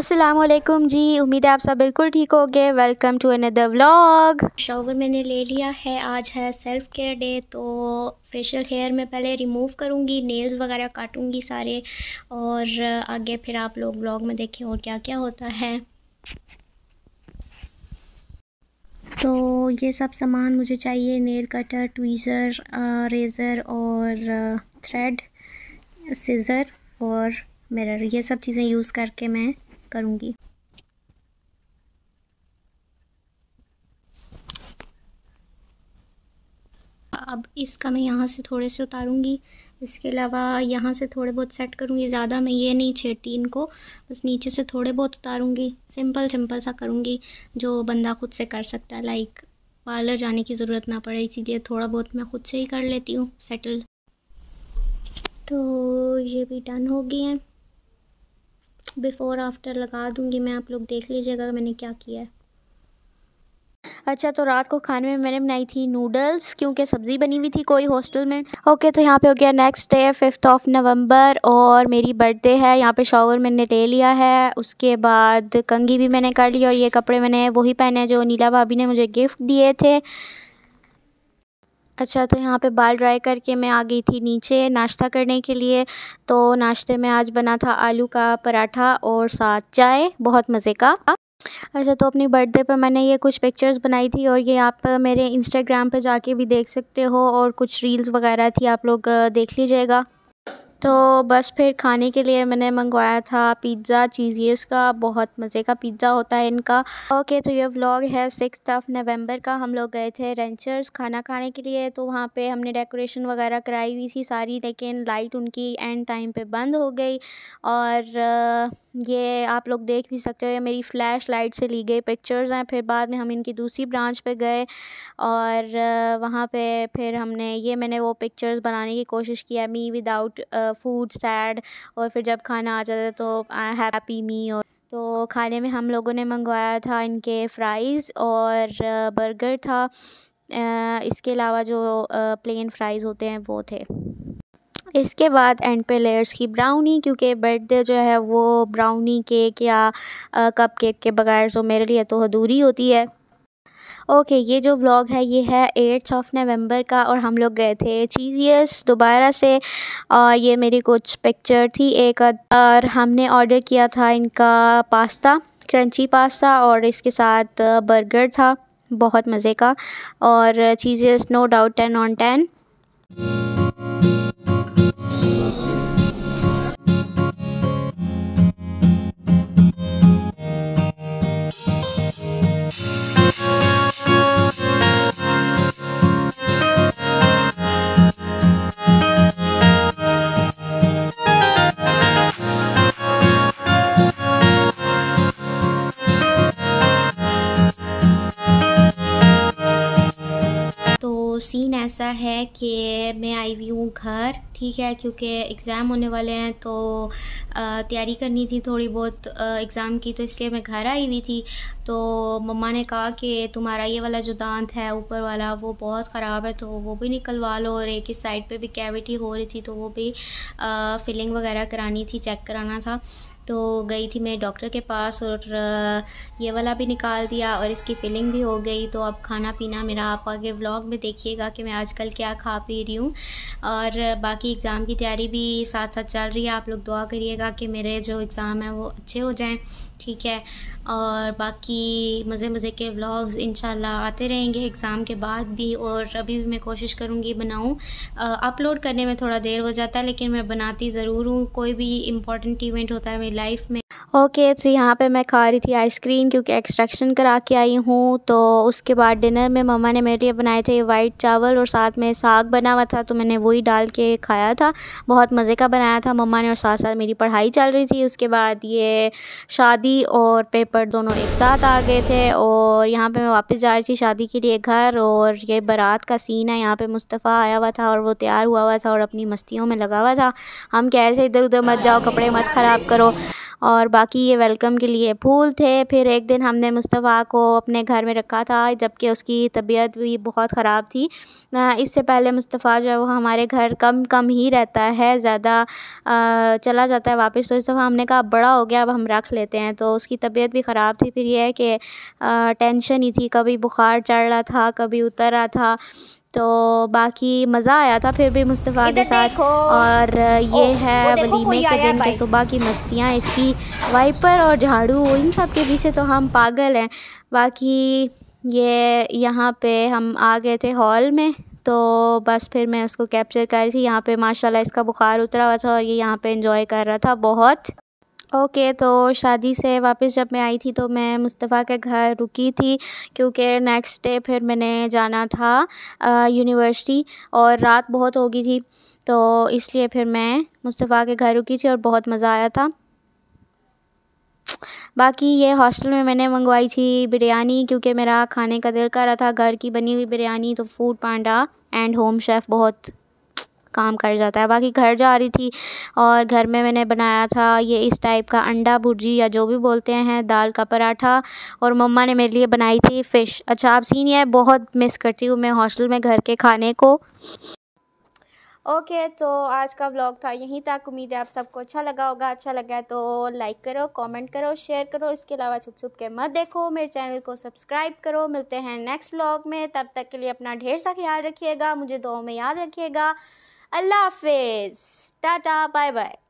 असलम जी उम्मीद है आप सब बिल्कुल ठीक हो गए welcome to another vlog shower मैंने ले लिया है आज है सेल्फ केयर डे तो फेशियल हेयर में पहले रिमूव करूँगी नेल्स वगैरह काटूँगी सारे और आगे फिर आप लोग व्लॉग में देखें और क्या क्या होता है तो ये सब सामान मुझे चाहिए नेल कटर ट्वीज़र रेज़र और थ्रेड सीजर और मिरर ये सब चीज़ें यूज़ करके मैं करूँगी अब इसका मैं यहाँ से थोड़े से उतारूँगी इसके अलावा यहाँ से थोड़े बहुत सेट करूँगी ज़्यादा मैं ये नहीं छेड़ती इनको बस नीचे से थोड़े बहुत उतारूँगी सिंपल सिंपल सा करूँगी जो बंदा खुद से कर सकता है लाइक पार्लर जाने की ज़रूरत ना पड़े इसीलिए थोड़ा बहुत मैं ख़ुद से ही कर लेती हूँ सेटल तो ये भी डन हो गई है बिफ़ोर आफ्टर लगा दूँगी मैं आप लोग देख लीजिएगा मैंने क्या किया है अच्छा तो रात को खाने में मैंने बनाई थी नूडल्स क्योंकि सब्ज़ी बनी हुई थी कोई हॉस्टल में ओके तो यहाँ पे हो गया next day fifth of November और मेरी बर्थडे है यहाँ पे शॉवर मैंने ले लिया है उसके बाद कंगी भी मैंने कर ली और ये कपड़े मैंने वही पहने जो नीला भाभी ने मुझे गिफ्ट दिए थे अच्छा तो यहाँ पे बाल ड्राई करके मैं आ गई थी नीचे नाश्ता करने के लिए तो नाश्ते में आज बना था आलू का पराठा और साथ चाय बहुत मज़े का अच्छा तो अपनी बर्थडे पर मैंने ये कुछ पिक्चर्स बनाई थी और ये आप मेरे इंस्टाग्राम पर जाके भी देख सकते हो और कुछ रील्स वगैरह थी आप लोग देख लीजिएगा तो बस फिर खाने के लिए मैंने मंगवाया था पिज़्ज़ा चीज़ीस का बहुत मज़े का पिज़्ज़ा होता है इनका ओके तो ये व्लॉग है सिक्स ऑफ नवंबर का हम लोग गए थे रेंचर्स खाना खाने के लिए तो वहाँ पे हमने डेकोरेशन वगैरह कराई हुई थी सारी लेकिन लाइट उनकी एंड टाइम पे बंद हो गई और ये आप लोग देख भी सकते हो मेरी फ्लैश लाइट से ली गई पिक्चर्स हैं फिर बाद में हम इनकी दूसरी ब्रांच पर गए और वहाँ पर फिर हमने ये मैंने वो पिक्चर्स बनाने की कोशिश किया मी विदाउट फूड सैड और फिर जब खाना आ जाता तो हैप्पी मी और तो खाने में हम लोगों ने मंगवाया था इनके फ्राइज़ और बर्गर था इसके अलावा जो प्लेन फ्राइज़ होते हैं वो थे इसके बाद एंड पे लेयर्स की ब्राउनी क्योंकि बर्थडे जो है वो ब्राउनी केक या कप केक के बगैर जो मेरे लिए तो अधूरी होती है ओके ये जो ब्लॉग है ये है एट्थ ऑफ नवंबर का और हम लोग गए थे चीजियस दोबारा से और ये मेरी कुछ पिक्चर थी एक और हमने ऑर्डर किया था इनका पास्ता क्रंची पास्ता और इसके साथ बर्गर था बहुत मज़े का और चीज़ेस no doubt ten on ten scene ऐसा है कि मैं आई हुई हूँ घर ठीक है क्योंकि एग्ज़ाम होने वाले हैं तो तैयारी करनी थी थोड़ी बहुत एग्ज़ाम की तो इसलिए मैं घर आई हुई थी तो मम्मा ने कहा कि तुम्हारा ये वाला जो दांत है ऊपर वाला वो बहुत ख़राब है तो वो भी निकलवा लो और एक इस साइड पे भी कैविटी हो रही थी तो वो भी फिलिंग वगैरह करानी थी चेक कराना था तो गई थी मैं डॉक्टर के पास और ये वाला भी निकाल दिया और इसकी फिलिंग भी हो गई तो अब खाना पीना मेरा आप आगे व्लॉग में देखिएगा कि मैं आजकल क्या खा पी रही हूँ और बाकी एग्ज़ाम की तैयारी भी साथ साथ चल रही है आप लोग दुआ करिएगा कि मेरे जो एग्ज़ाम है वो अच्छे हो जाएँ ठीक है और बाकी मज़े मज़े के व्लॉग्स इन आते रहेंगे एग्ज़ाम के बाद भी और अभी भी मैं कोशिश करूँगी बनाऊँ अपलोड करने में थोड़ा देर हो जाता है लेकिन मैं बनाती ज़रूर हूँ कोई भी इम्पोर्टेंट इवेंट होता है मेरी लाइफ में ओके okay, तो यहाँ पे मैं खा रही थी आइसक्रीम क्योंकि एक्सट्रैक्शन करा के आई हूँ तो उसके बाद डिनर में मम्मा ने मेरे लिए बनाए थे वाइट चावल और साथ में साग बना हुआ था तो मैंने वही डाल के खाया था बहुत मज़े का बनाया था मम्मा ने और साथ साथ मेरी पढ़ाई चल रही थी उसके बाद ये शादी और पेपर दोनों एक साथ आ गए थे और यहाँ पर मैं वापस जा रही थी शादी के लिए घर और ये बारात का सीन है यहाँ पर मुस्तफ़ा आया हुआ था और वो तैयार हुआ हुआ था और अपनी मस्तियों में लगा हुआ था हम कह रहे थे इधर उधर मत जाओ कपड़े मत ख़राब करो और बाकी ये वेलकम के लिए फूल थे फिर एक दिन हमने मुस्तफ़ा को अपने घर में रखा था जबकि उसकी तबीयत भी बहुत ख़राब थी इससे पहले मुस्तफ़ा जो है वो हमारे घर कम कम ही रहता है ज़्यादा चला जाता है वापस तो इस दफ़ा हमने कहा बड़ा हो गया अब हम रख लेते हैं तो उसकी तबीयत भी ख़राब थी फिर यह है कि टेंशन ही थी कभी बुखार चढ़ रहा था कभी उतर रहा था तो बाकी मज़ा आया था फिर भी मुस्तफ़ा के साथ और ये ओ, है वलीमे के दिन के सुबह की मस्तियाँ इसकी वाइपर और झाड़ू इन सब के पीछे तो हम पागल हैं बाकी ये यहाँ पे हम आ गए थे हॉल में तो बस फिर मैं उसको कैप्चर कर रही थी यहाँ पे माशाल्लाह इसका बुखार उतरा हुआ था और ये यहाँ पे इंजॉय कर रहा था बहुत ओके okay, तो शादी से वापस जब मैं आई थी तो मैं मुस्तफ़ा के घर रुकी थी क्योंकि नेक्स्ट डे फिर मैंने जाना था यूनिवर्सिटी और रात बहुत हो गई थी तो इसलिए फिर मैं मुस्तफ़ा के घर रुकी थी और बहुत मज़ा आया था बाकी ये हॉस्टल में मैंने मंगवाई थी बिरयानी क्योंकि मेरा खाने का दिल कर रहा था घर की बनी हुई बिरयानी तो Foodpanda and home chef बहुत काम कर जाता है बाकी घर जा रही थी और घर में मैंने बनाया था ये इस टाइप का अंडा भुर्जी या जो भी बोलते हैं दाल का पराठा और मम्मा ने मेरे लिए बनाई थी फ़िश अच्छा आप सीन यह बहुत मिस करती हूँ मैं हॉस्टल में घर के खाने को ओके okay, तो आज का व्लॉग था यहीं तक उम्मीद है आप सबको अच्छा लगा होगा अच्छा लगा है तो लाइक करो कमेंट करो शेयर करो इसके अलावा छुप छुप के मत देखो मेरे चैनल को सब्सक्राइब करो मिलते हैं नेक्स्ट व्लॉग में तब तक के लिए अपना ढेर सा ख्याल रखिएगा मुझे दो में याद रखिएगा Allah Hafiz. Tata. Bye bye.